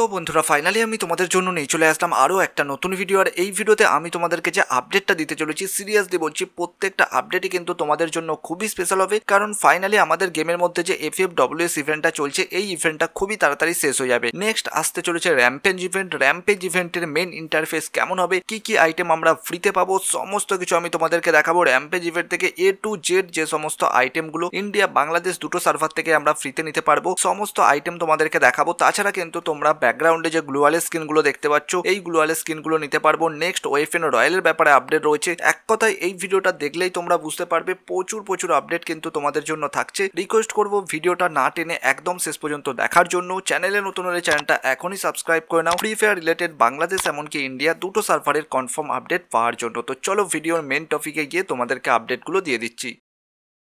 তো বন্ধুরা ফাইনালি আমি তোমাদের জন্য নিয়ে চলে আসলাম আরও একটা নতুন ভিডিও আর এই ভিডিওতে আমি তোমাদেরকে যে আপডেটটা দিতে চলেছি সিরিয়াসলি বলছি প্রত্যেকটা আপডেটই কিন্তু তোমাদের জন্য খুবই স্পেশাল হবে কারণ ফাইনালি আমাদের গেমের মধ্যে যে এফ এফ ডব্লিউ এস ইভেন্টটা চলছে এই ইভেন্টটা খুবই তাড়াতাড়ি শেষ হয়ে যাবে নেক্সট আসতে চলেছে র্যাম্পেজ ইভেন্ট র্যাম্পেজ ইভেন্টের মেন ইন্টারফেস কেমন হবে কি কি আইটেম আমরা ফ্রিতে পাবো সমস্ত কিছু আমি তোমাদেরকে দেখাবো র্যাম্পেজ ইভেন্ট থেকে এ টু জেড যে সমস্ত আইটেমগুলো ইন্ডিয়া বাংলাদেশ দুটো সার্ভার থেকে আমরা ফ্রিতে নিতে পারবো সমস্ত আইটেম তোমাদেরকে দেখাবো তাছাড়া কিন্তু তোমরা ব্যাকগ্রাউন্ডে যে গ্লোয়াল স্ক্রিনগুলো দেখতে পাচ্ছ এই গ্লোয়াল স্ক্রিনগুলো নিতে পারবো নেক্সট ওয়েফেন রয়্যালের ব্যাপারে আপডেট রয়েছে এক কথায় এই ভিডিওটা দেখলেই তোমরা বুঝতে পারবে প্রচুর প্রচুর আপডেট কিন্তু তোমাদের জন্য থাকছে রিকোয়েস্ট করব ভিডিওটা না টেনে একদম শেষ পর্যন্ত দেখার জন্য চ্যানেলে নতুন হলে চ্যানেলটা এখনই সাবস্ক্রাইব করে নাও ফ্রি ফায়ার রিলেটেড বাংলাদেশ এমনকি ইন্ডিয়া দুটো সার্ভারের কনফার্ম আপডেট পাওয়ার জন্য তো চলো ভিডিওর মেন টপিকে গিয়ে তোমাদেরকে আপডেটগুলো দিয়ে দিচ্ছি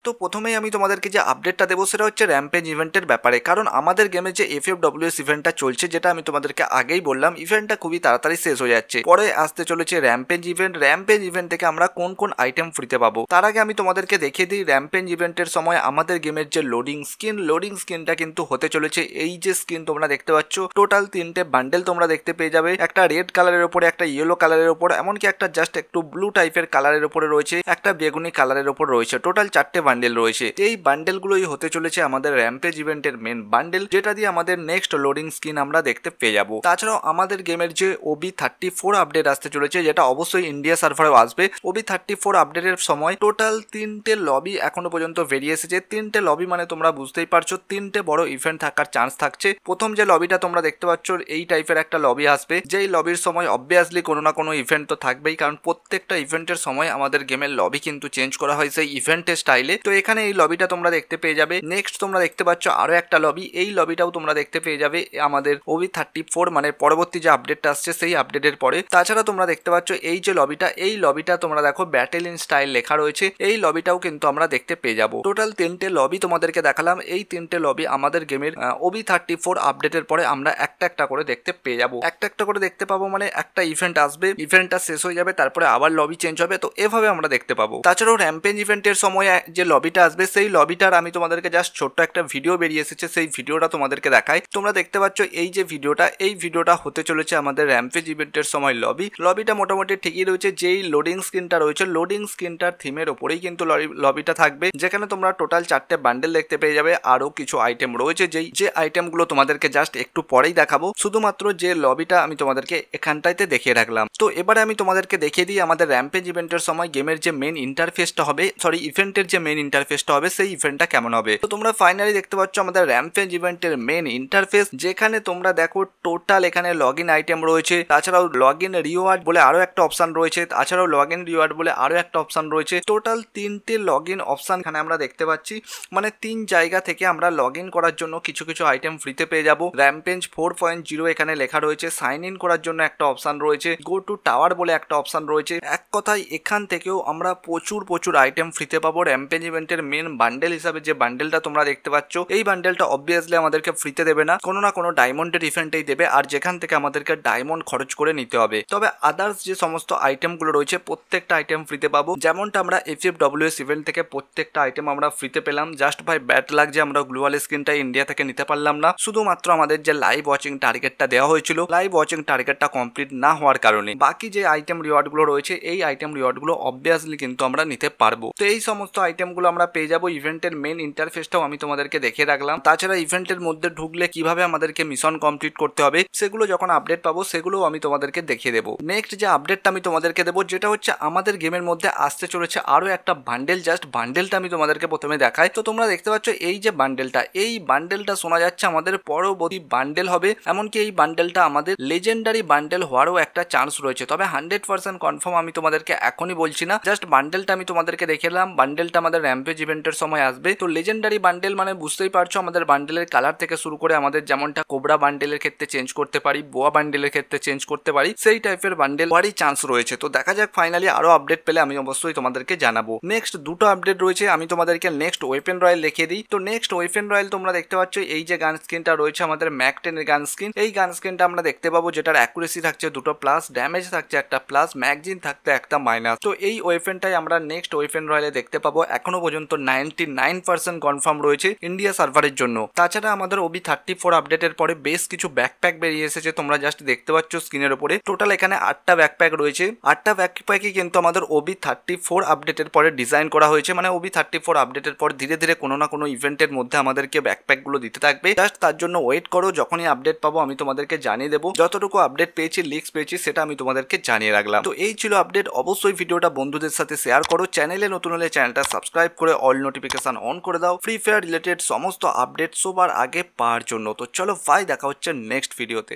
তো প্রথমেই আমি তোমাদেরকে যে আপডেটটা দেবো সেটা হচ্ছে র্যাম্পেজ ইভেন্টের ব্যাপারে কারণ আমাদের গেমে যে এফ এফ ডব্লিউএস ইভেন্টটা চলছে যেটা আমি তোমাদেরকে আগেই বললাম ইভেন্টটা খুবই তাড়াতাড়ি শেষ হয়ে যাচ্ছে পরে আসতে চলেছে র্যাম্পেজ ইভেন্ট র্যাম্পেজ ইভেন্ট থেকে আমরা কোন কোন আইটেম ফ্রিতে পাবো তার আগে আমি তোমাদেরকে দেখিয়ে দিই র্যাম্পেজ ইভেন্টের সময় আমাদের গেমের যে লোডিং স্কিন লোডিং স্কিনটা কিন্তু হতে চলেছে এই যে স্কিন তোমরা দেখতে পাচ্ছ টোটাল তিনটে বান্ডেল তোমরা দেখতে পেয়ে যাবে একটা রেড কালারের ওপরে একটা ইয়েলো কালারের ওপর এমনকি একটা জাস্ট একটু ব্লু টাইপের কালারের ওপরে রয়েছে একটা বেগুনি কালারের ওপর রয়েছে টোটাল চারটে বান্ডেল রয়েছে এই বান্ডেলগুলোই হতে চলেছে আমাদের র্যাম্পেজ ইভেন্টের মেন বান্ডেল যেটা দিয়ে আমাদের নেক্সট লোডিং স্কিন আমরা দেখতে পেয়ে যাবো তাছাড়াও আমাদের গেমের যে ওবি থার্টি ফোর আপডেট আসতে চলেছে যেটা অবশ্যই ইন্ডিয়া সার্ভারেও আসবে ওবি থার্টি ফোর আপডেটের সময় টোটাল তিনটে লবি এখনো পর্যন্ত বেরিয়ে এসেছে তিনটে লবি মানে তোমরা বুঝতেই পারছো তিনটে বড় ইভেন্ট থাকার চান্স থাকছে প্রথম যে লবিটা তোমরা দেখতে পাচ্ছ এই টাইপের একটা লবি আসবে যেই লবির সময় অবভিয়াসলি কোনো না কোনো ইভেন্ট তো থাকবেই কারণ প্রত্যেকটা ইভেন্টের সময় আমাদের গেমের লবি কিন্তু চেঞ্জ করা হয় সেই ইভেন্টের স্টাইলে তো এখানে এই লবিটা তোমরা দেখতে পেয়ে যাবে নেক্সট তোমরা দেখতে পাচ্ছ আরও একটা লবি এই লবিটাও তোমরা দেখতে পেয়ে যাবে আমাদের ওবি থার্টি ফোর মানে পরবর্তী যে আপডেটটা আসছে সেই আপডেটের পরে তাছাড়া তোমরা দেখতে পাচ্ছ এই যে লবিটা এই লবিটা তোমরা দেখো ব্যাটেল ইন স্টাইল লেখা রয়েছে এই লবিটাও কিন্তু আমরা দেখতে পেয়ে যাবো টোটাল তিনটে লবি তোমাদেরকে দেখালাম এই তিনটে লবি আমাদের গেমের ওবি থার্টি ফোর আপডেটের পরে আমরা একটা একটা করে দেখতে পেয়ে যাবো একটা একটা করে দেখতে পাবো মানে একটা ইভেন্ট আসবে ইভেন্টটা শেষ হয়ে যাবে তারপরে আবার লবি চেঞ্জ হবে তো এভাবে আমরা দেখতে পাবো তাছাড়াও র্যাম্পেন ইভেন্টের সময় যে লবিটা আসবে সেই লবিটার আমি তোমাদেরকে জাস্ট ছোট্ট একটা ভিডিও বেরিয়ে এসেছে সেই ভিডিওটা তোমাদেরকে দেখাই তোমরা দেখতে পাচ্ছ এই যে ভিডিওটা এই ভিডিওটা হতে চলেছে আমাদের র্যাম্পেজ ইভেন্টের সময় লবি লবিটা মোটামুটি ঠিকই রয়েছে যেই লোডিং স্ক্রিনটা রয়েছে লোডিং স্ক্রিনটার থিমের ওপরেই কিন্তু লবিটা থাকবে যেখানে তোমরা টোটাল চারটে বান্ডেল দেখতে পেয়ে যাবে আরও কিছু আইটেম রয়েছে যেই যে আইটেমগুলো তোমাদেরকে জাস্ট একটু পরেই দেখাবো শুধুমাত্র যে লবিটা আমি তোমাদেরকে এখানটাইতে দেখিয়ে রাখলাম তো এবারে আমি তোমাদেরকে দেখিয়ে দিই আমাদের র্যাম্পেজ ইভেন্টের সময় গেমের যে মেন ইন্টারফেসটা হবে সরি ইভেন্টের যে মেন ইন্টারফেসটা হবে সেই ইভেন্টটা কেমন হবে তো তোমরা ফাইনালি দেখতে পাচ্ছ আমাদের র্যাম্পেজ ইভেন্টের মেন ইন্টারফেস যেখানে তোমরা দেখো টোটাল এখানে লগ ইন আইটেম রয়েছে তাছাড়াও লগ ইন রিওয়ার্ড বলে আরো একটা অপশন রয়েছে তাছাড়াও লগ ইন রিওয়ার্ড বলে আরো একটা অপশন রয়েছে টোটাল তিনটে লগ ইন অপশন এখানে আমরা দেখতে পাচ্ছি মানে তিন জায়গা থেকে আমরা লগ ইন করার জন্য কিছু কিছু আইটেম ফ্রিতে পেয়ে যাবো র্যাম্পেঞ্জ ফোর পয়েন্ট জিরো এখানে লেখা রয়েছে সাইন ইন করার জন্য একটা অপশন রয়েছে গো টু টাওয়ার বলে একটা অপশন রয়েছে এক কথায় এখান থেকেও আমরা প্রচুর প্রচুর আইটেম ফ্রিতে পাবো র্যাম্পেঞ্জ চ্যালেঞ্জ ইভেন্টের মেন বান্ডেল হিসাবে যে বান্ডেলটা তোমরা দেখতে পাচ্ছ এই বান্ডেলটা অবভিয়াসলি আমাদেরকে ফ্রিতে দেবে না কোনো না কোনো ডায়মন্ডের ইভেন্টেই দেবে আর যেখান থেকে আমাদেরকে ডায়মন্ড খরচ করে নিতে হবে তবে আদার্স যে সমস্ত আইটেমগুলো রয়েছে প্রত্যেকটা আইটেম ফ্রিতে পাবো যেমনটা আমরা F F W S event থেকে প্রত্যেকটা আইটেম আমরা ফ্রিতে পেলাম জাস্ট ভাই ব্যাট লাগ যে আমরা গ্লোবাল স্ক্রিনটা ইন্ডিয়া থেকে নিতে পারলাম না শুধুমাত্র আমাদের যে লাইভ ওয়াচিং টার্গেটটা দেওয়া হয়েছিল লাইভ ওয়াচিং টার্গেটটা কমপ্লিট না হওয়ার কারণে বাকি যে আইটেম রিওয়ার্ডগুলো রয়েছে এই আইটেম রিওয়ার্ডগুলো অবভিয়াসলি কিন্তু আমরা নিতে পারবো তো এই সমস্ত আইটেম আইটেমগুলো আমরা পেয়ে যাবো ইভেন্টের মেন ইন্টারফেসটাও আমি তোমাদেরকে দেখে রাখলাম তাছাড়া ইভেন্টের মধ্যে ঢুকলে কিভাবে আমাদেরকে মিশন কমপ্লিট করতে হবে সেগুলো যখন আপডেট পাবো সেগুলোও আমি তোমাদেরকে দেখিয়ে দেবো নেক্সট যে আপডেটটা আমি তোমাদেরকে দেবো যেটা হচ্ছে আমাদের গেমের মধ্যে আসতে চলেছে আরও একটা বান্ডেল জাস্ট বান্ডেলটা আমি তোমাদেরকে প্রথমে দেখাই তো তোমরা দেখতে পাচ্ছ এই যে বান্ডেলটা এই বান্ডেলটা শোনা যাচ্ছে আমাদের পরবর্তী বান্ডেল হবে এমনকি এই বান্ডেলটা আমাদের লেজেন্ডারি বান্ডেল হওয়ারও একটা চান্স রয়েছে তবে হান্ড্রেড পার্সেন্ট কনফার্ম আমি তোমাদেরকে এখনই বলছি না জাস্ট বান্ডেলটা আমি তোমাদেরকে দেখে এলাম বান্ডেলটা আমাদের র্যাম্পেজ ইভেন্টের সময় আসবে তো লেজেন্ডারি বান্ডেল মানে বুঝতেই পারছো আমাদের বান্ডেলের কালার থেকে শুরু করে আমাদের যেমনটা কোবরা বান্ডেলের ক্ষেত্রে চেঞ্জ করতে পারি বোয়া বান্ডেলের ক্ষেত্রে চেঞ্জ করতে পারি সেই টাইপের বান্ডেল হওয়ারই চান্স রয়েছে তো দেখা যাক ফাইনালি আরও আপডেট পেলে আমি অবশ্যই তোমাদেরকে জানাবো নেক্সট দুটো আপডেট রয়েছে আমি তোমাদেরকে নেক্সট ওয়েপেন রয়েল দেখিয়ে দিই তো নেক্সট ওয়েপেন রয়েল তোমরা দেখতে পাচ্ছ এই যে গান স্ক্রিনটা রয়েছে আমাদের ম্যাক টেনের গান স্ক্রিন এই গান স্ক্রিনটা আমরা দেখতে পাবো যেটার অ্যাকুরেসি থাকছে দুটো প্লাস ড্যামেজ থাকছে একটা প্লাস ম্যাগজিন থাকতে একটা মাইনাস তো এই ওয়েপেনটাই আমরা নেক্সট ওয়েপেন রয়েলে দেখতে পাবো এখন এখনো পর্যন্ত নাইনটি নাইন পার্সেন্ট কনফার্ম রয়েছে ইন্ডিয়া সার্ভারের জন্য তাছাড়া আমাদের ওবি থার্টি ফোর আপডেটের পরে বেশ কিছু ব্যাকপ্যাক বেরিয়ে এসেছে তোমরা জাস্ট দেখতে পাচ্ছ স্ক্রিনের ওপরে টোটাল এখানে আটটা ব্যাকপ্যাক রয়েছে আটটা ব্যাকপ্যাকই কিন্তু আমাদের ওবি থার্টি ফোর আপডেটের পরে ডিজাইন করা হয়েছে মানে ওবি থার্টি ফোর আপডেটের পর ধীরে ধীরে কোনো না কোনো ইভেন্টের মধ্যে আমাদেরকে ব্যাকপ্যাকগুলো দিতে থাকবে জাস্ট তার জন্য ওয়েট করো যখনই আপডেট পাবো আমি তোমাদেরকে জানিয়ে দেবো যতটুকু আপডেট পেয়েছি লিক্স পেয়েছি সেটা আমি তোমাদেরকে জানিয়ে রাখলাম তো এই ছিল আপডেট অবশ্যই ভিডিওটা বন্ধুদের সাথে শেয়ার করো চ্যানেলে নতুন হলে চ্যানেলটা সাবস্ক্রাইব সাবস্ক্রাইব করে অল নোটিফিকেশান অন করে দাও ফ্রি ফায়ার রিলেটেড সমস্ত আপডেট সবার আগে পাওয়ার জন্য তো চলো ভাই দেখা হচ্ছে নেক্সট ভিডিওতে